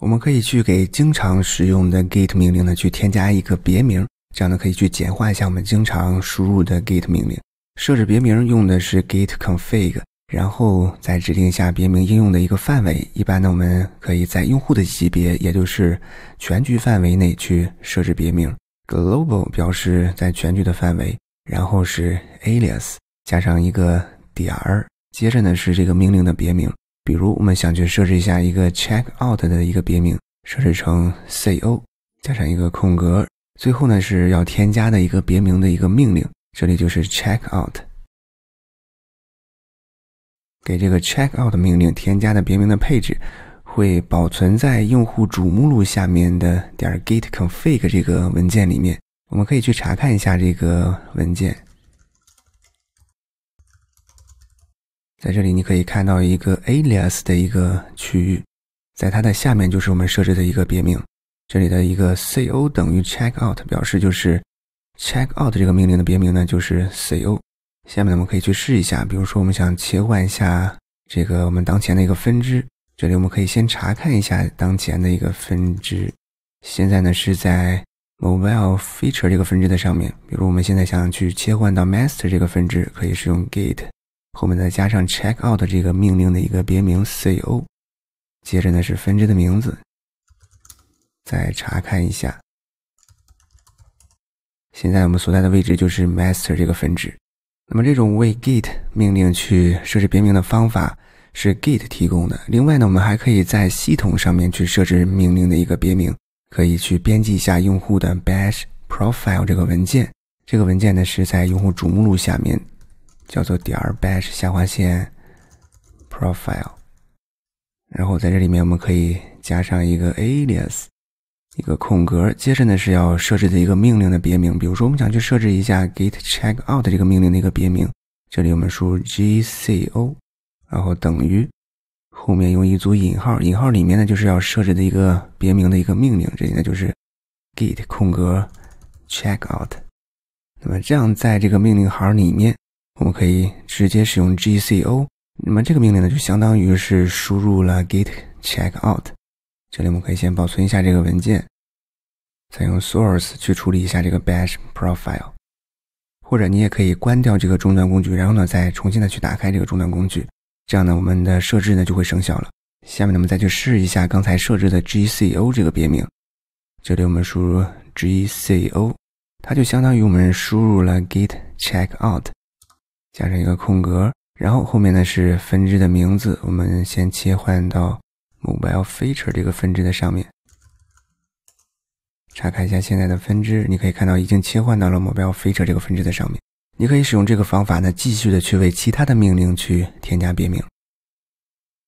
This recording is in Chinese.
我们可以去给经常使用的 get 命令呢，去添加一个别名，这样呢可以去简化一下我们经常输入的 get 命令。设置别名用的是 get config，然后再指定一下别名应用的一个范围。一般呢，我们可以在用户的级别，也就是全局范围内去设置别名。global 表示在全局的范围，然后是 alias 加上一个点儿，接着呢是这个命令的别名。比如，我们想去设置一下一个 check out 的一个别名，设置成 co 加上一个空格，最后呢是要添加的一个别名的一个命令，这里就是 check out。给这个 check out 命令添加的别名的配置，会保存在用户主目录下面的点 git config 这个文件里面。我们可以去查看一下这个文件。在这里你可以看到一个 alias 的一个区域，在它的下面就是我们设置的一个别名。这里的一个 co 等于 checkout 表示就是 checkout 这个命令的别名呢就是 co。下面我们可以去试一下，比如说我们想切换一下这个我们当前的一个分支，这里我们可以先查看一下当前的一个分支。现在呢是在 mobile feature 这个分支的上面，比如我们现在想去切换到 master 这个分支，可以使用 git。后面再加上 check out 这个命令的一个别名 co，接着呢是分支的名字。再查看一下，现在我们所在的位置就是 master 这个分支。那么这种为 git 命令去设置别名的方法是 git 提供的。另外呢，我们还可以在系统上面去设置命令的一个别名，可以去编辑一下用户的 bash profile 这个文件。这个文件呢是在用户主目录下面。叫做点儿 bash 下划线 profile，然后在这里面我们可以加上一个 alias 一个空格，接着呢是要设置的一个命令的别名。比如说我们想去设置一下 git checkout 这个命令的一个别名，这里我们输入 gco，然后等于后面用一组引号，引号里面呢就是要设置的一个别名的一个命令，这里呢就是 git 空格 checkout，那么这样在这个命令行里面。我们可以直接使用 gco，那么这个命令呢，就相当于是输入了 git checkout。这里我们可以先保存一下这个文件，再用 source 去处理一下这个 bash profile，或者你也可以关掉这个终端工具，然后呢再重新的去打开这个终端工具，这样呢我们的设置呢就会生效了。下面我们再去试一下刚才设置的 gco 这个别名，这里我们输入 gco，它就相当于我们输入了 git checkout。加上一个空格，然后后面呢是分支的名字。我们先切换到 mobile feature 这个分支的上面，查看一下现在的分支，你可以看到已经切换到了 mobile feature 这个分支的上面。你可以使用这个方法呢，继续的去为其他的命令去添加别名。